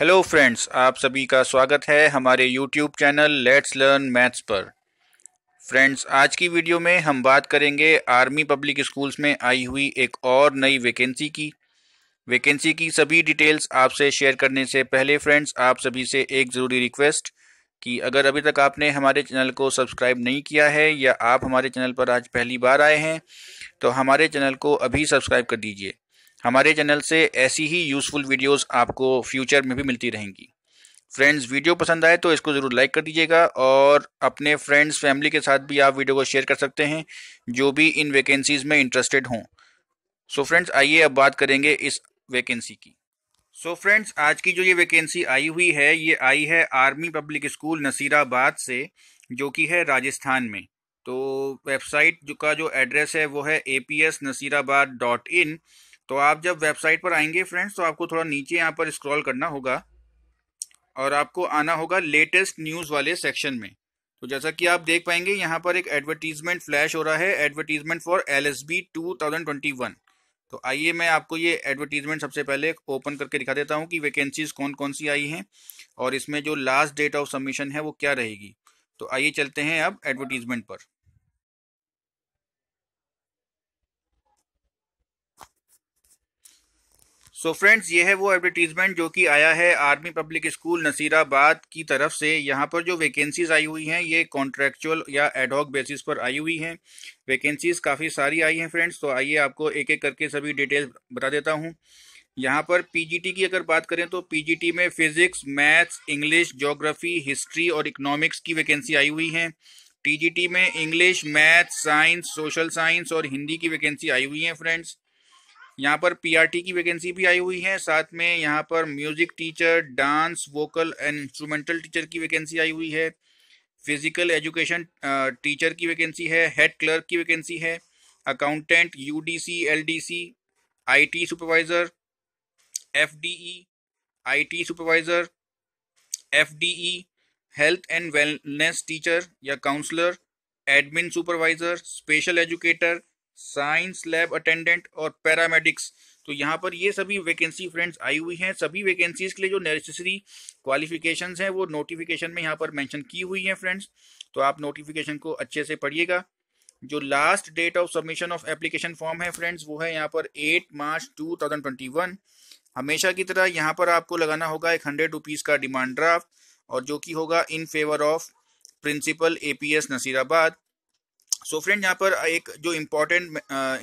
hello friends आप सभी का स्वागत है हमारे YouTube channel let's learn maths पर फ्रेंड्स आज की वीडियो में हम बात करेंगे आर्मी पब्लिक स्कूल्स में आई हुई एक और नई वैकेंसी की वैकेंसी की सभी डिटेल्स आपसे शेयर करने से पहले फ्रेंड्स आप सभी से एक ज़रूरी रिक्वेस्ट कि अगर अभी तक आपने हमारे चैनल को सब्सक्राइब नहीं किया है या आप हमारे चैनल पर आज पहली बार आए हैं तो हमारे चैनल को अभी सब्सक्राइब कर दीजिए हमारे चैनल से ऐसी ही यूज़फुल वीडियोस आपको फ्यूचर में भी मिलती रहेंगी फ्रेंड्स वीडियो पसंद आए तो इसको ज़रूर लाइक कर दीजिएगा और अपने फ्रेंड्स फैमिली के साथ भी आप वीडियो को शेयर कर सकते हैं जो भी इन वैकेंसीज़ में इंटरेस्टेड हों सो फ्रेंड्स आइए अब बात करेंगे इस वैकेंसी की सो so फ्रेंड्स आज की जो ये वैकेंसी आई हुई है ये आई है आर्मी पब्लिक स्कूल नसीराबाद से जो कि है राजस्थान में तो वेबसाइट का जो एड्रेस है वो है A P S Nasirabad dot in तो आप जब वेबसाइट पर आएंगे फ्रेंड्स तो आपको थोड़ा नीचे यहाँ पर स्क्रॉल करना होगा और आपको आना होगा लेटेस्ट न्यूज़ वाले सेक्शन में तो जैसा कि आप देख पाएंगे यहाँ पर एक एडवर्टीजमेंट फ्लैश हो रहा है advertisement for L S B two thousand twenty one तो आइए मैं आपको ये एडवर्टीजमेंट सबसे पहले ओपन करके दिखा देता हूँ कि वैकेंसीज कौन कौन सी आई हैं और इसमें जो लास्ट डेट ऑफ सबमिशन है वो क्या रहेगी तो आइए चलते हैं अब एडवर्टीजमेंट पर सो so फ्रेंड्स ये है वो एडवर्टीजमेंट जो कि आया है आर्मी पब्लिक स्कूल नसीराबाद की तरफ से यहाँ पर जो वैकेंसीज आई हुई हैं ये कॉन्ट्रेक्चुअल या एडॉक बेसिस पर आई हुई हैं वैकेंसीज काफ़ी सारी आई हैं फ्रेंड्स तो आइए आपको एक एक करके सभी डिटेल्स बता देता हूँ यहाँ पर पीजीटी की अगर बात करें तो पीजीटी में physics maths English geography history और इकोनॉमिक्स की वैकेंसी आई हुई हैं टीजीटी में English maths science social science और हिंदी की वैकेंसी आई हुई हैं फ्रेंड्स यहाँ पर पीआरटी की वैकेंसी भी आई हुई है साथ में यहाँ पर music teacher dance vocal and instrumental teacher की वैकेंसी आई हुई है फिजिकल एजुकेशन टीचर की वैकेंसी है हेड क्लर्क की वैकेंसी है accountant UDC LDC IT supervisor FDE IT supervisor FDE health and wellness teacher या counsellor admin supervisor special educator science lab attendant और पैरामेडिक्स तो यहाँ पर ये सभी वैकेंसी फ्रेंड्स आई हुई हैं सभी वैकेंसीज के लिए जो नेसेसरी क्वालिफिकेशन हैं वो नोटिफिकेशन में यहाँ पर मेंशन की हुई हैं फ्रेंड्स तो आप नोटिफिकेशन को अच्छे से पढ़िएगा जो last date of submission of application form है फ्रेंड्स वो है यहाँ पर 8 मार्च 2021 हमेशा की तरह यहाँ पर आपको लगाना होगा एक हंड्रेड रुपीज़ का डिमांड ड्राफ्ट और जो कि होगा in favour of principal APS Nasirabad so friend यहाँ पर एक जो इम्पोर्टेंट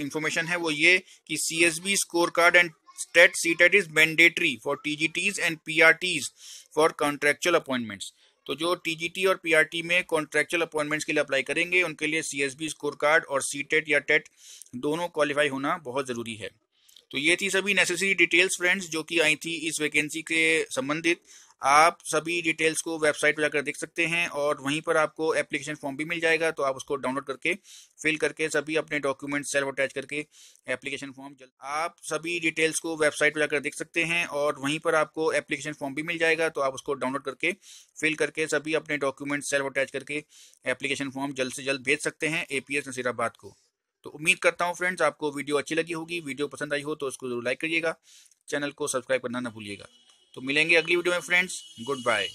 इन्फॉर्मेशन है वो ये कि C S B score card and state C TET is mandatory for T G Ts and P R Ts for contractual appointments तो जो टी और टी में कॉन्ट्रेक्चुअल अपॉइंटमेंट्स के लिए अप्लाई करेंगे उनके लिए C S B score card और सी टेट या टेट दोनों क्वालिफाई होना बहुत ज़रूरी है तो ये थी सभी नेसेसरी डिटेल्स फ्रेंड्स जो कि आई थी इस वैकेंसी के संबंधित आप सभी डिटेल्स को वेबसाइट पर जाकर देख सकते हैं और वहीं पर आपको एप्लीकेशन फॉर्म भी मिल जाएगा तो आप उसको डाउनलोड करके फिल करके सभी अपने डॉक्यूमेंट्स सेल्फ अटैच करके एप्लीकेशन फॉर्म आप सभी डिटेल्स को वेबसाइट पर जाकर देख सकते हैं और वहीं पर आपको एप्लीकेशन फॉर्म भी मिल जाएगा तो आप उसको डाउनलोड करके फिल करके सभी अपने डॉक्यूमेंट्स सेल्फ अटैच करके एप्लीकेशन फॉर्म जल्द से जल्द भेज सकते हैं ए पी नसीराबाद को तो उम्मीद करता हूँ फ्रेंड्स आपको वीडियो अच्छी लगी होगी वीडियो पसंद आई हो तो उसको जरूर लाइक करिएगा चैनल को सब्सक्राइब करना ना भूलिएगा तो मिलेंगे अगली वीडियो में फ्रेंड्स गुड बाय